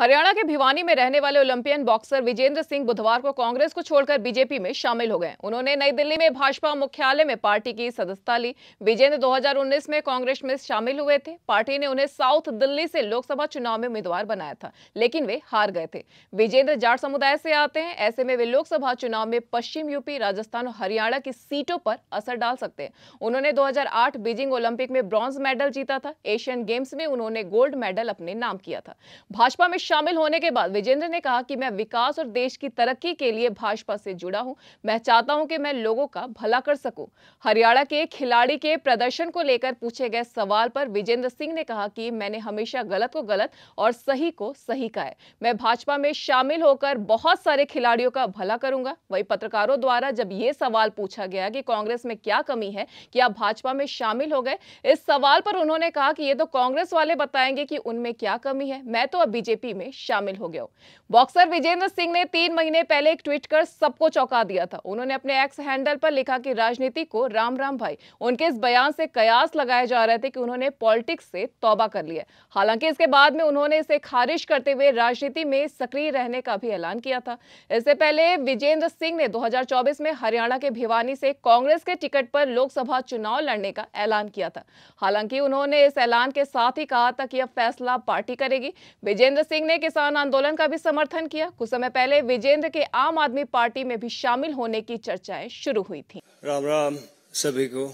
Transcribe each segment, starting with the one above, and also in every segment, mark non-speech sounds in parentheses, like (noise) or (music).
हरियाणा के भिवानी में रहने वाले ओलंपियन बॉक्सर विजेंद्र सिंह बुधवार को कांग्रेस को छोड़कर बीजेपी में शामिल हो गए उन्होंने नई दिल्ली में भाजपा मुख्यालय में पार्टी की सदस्यता ली विजेंद्र 2019 में कांग्रेस में शामिल हुए थे पार्टी ने उन्हें साउथ दिल्ली से लोकसभा चुनाव में उम्मीदवार बनाया था लेकिन वे हार गए थे विजेंद्र जाट समुदाय से आते हैं ऐसे में वे लोकसभा चुनाव में पश्चिम यूपी राजस्थान और हरियाणा की सीटों पर असर डाल सकते हैं उन्होंने दो बीजिंग ओलंपिक में ब्रॉन्ज मेडल जीता था एशियन गेम्स में उन्होंने गोल्ड मेडल अपने नाम किया था भाजपा में शामिल होने के बाद विजेंद्र ने कहा कि मैं विकास और देश की तरक्की के लिए भाजपा से जुड़ा हूं मैं चाहता हूं कि मैं लोगों का भला कर सकूं हरियाणा के खिलाड़ी के प्रदर्शन को लेकर पूछे गए सवाल पर विजेंद्र सिंह ने कहा कि मैंने हमेशा गलत को गलत और सही को सही कहा है मैं भाजपा में शामिल होकर बहुत सारे खिलाड़ियों का भला करूंगा वही पत्रकारों द्वारा जब ये सवाल पूछा गया कि कांग्रेस में क्या कमी है कि आप भाजपा में शामिल हो गए इस सवाल पर उन्होंने कहा कि ये तो कांग्रेस वाले बताएंगे कि उनमें क्या कमी है मैं तो अब बीजेपी टीम में शामिल हो गया बॉक्सर विजेंद्र सिंह ने तीन महीने पहले एक ट्वीट कर सबको चौंका दिया था उन्होंने अपने एक्स हैंडल पर लिखा कि राजनीति को राम राम भाई उनके इस बयान से कयास लगाए जा रहे थे कि उन्होंने पॉलिटिक्स से तौबा कर लिया हालांकि इसके बाद में उन्होंने इसे खारिज करते हुए राजनीति में सक्रिय रहने का भी ऐलान किया था इससे पहले विजेंद्र सिंह ने दो में हरियाणा के भिवानी से कांग्रेस के टिकट पर लोकसभा चुनाव लड़ने का ऐलान किया था हालांकि उन्होंने इस ऐलान के साथ ही कहा था कि अब फैसला पार्टी करेगी विजेंद्र सिंह सिंह ने किसान आंदोलन का भी समर्थन किया कुछ समय पहले विजेंद्र के आम आदमी पार्टी में भी शामिल होने की चर्चाएं शुरू हुई थी राम राम सभी को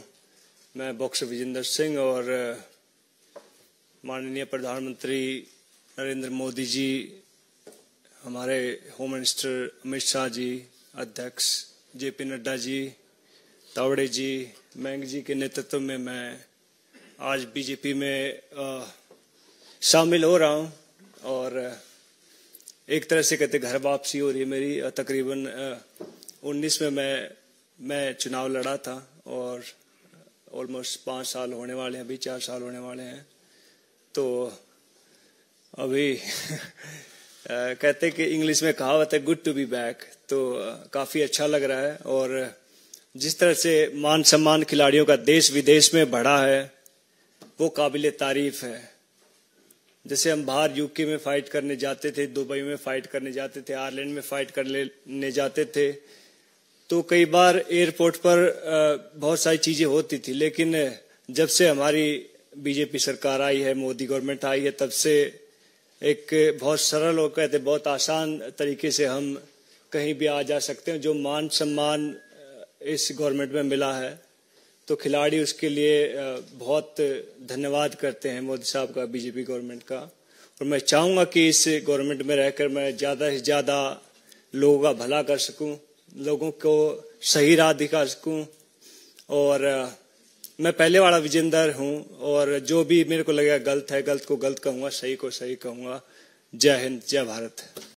मैं बॉक्सर विजेंद्र सिंह और माननीय प्रधानमंत्री नरेंद्र मोदी जी हमारे होम मिनिस्टर अमित शाह जी अध्यक्ष जे पी नड्डा जी तावड़े जी मैंग जी के नेतृत्व में मैं आज बीजेपी में आ, शामिल हो रहा हूं और एक तरह से कहते घर वापसी हो रही है मेरी तकरीबन उन्नीस में मैं मैं चुनाव लड़ा था और ऑलमोस्ट पाँच साल होने वाले हैं अभी चार साल होने वाले हैं तो अभी (laughs) कहते कि इंग्लिश में कहावत है गुड टू बी बैक तो काफ़ी अच्छा लग रहा है और जिस तरह से मान सम्मान खिलाड़ियों का देश विदेश में बढ़ा है वो काबिल तारीफ है जैसे हम बाहर यूके में फाइट करने जाते थे दुबई में फाइट करने जाते थे आयरलैंड में फाइट करने जाते थे तो कई बार एयरपोर्ट पर बहुत सारी चीजें होती थी लेकिन जब से हमारी बीजेपी सरकार आई है मोदी गवर्नमेंट आई है तब से एक बहुत सरल और कहते बहुत आसान तरीके से हम कहीं भी आ जा सकते हैं जो मान सम्मान इस गवर्नमेंट में मिला है तो खिलाड़ी उसके लिए बहुत धन्यवाद करते हैं मोदी साहब का बीजेपी गवर्नमेंट का और मैं चाहूंगा कि इस गवर्नमेंट में रहकर मैं ज़्यादा से ज़्यादा लोगों का भला कर सकूं लोगों को सही राह दिखा सकूं और मैं पहले वाला विजेंदर हूं और जो भी मेरे को लगेगा गलत है गलत को गलत कहूंगा सही को सही कहूंगा जय हिंद जय भारत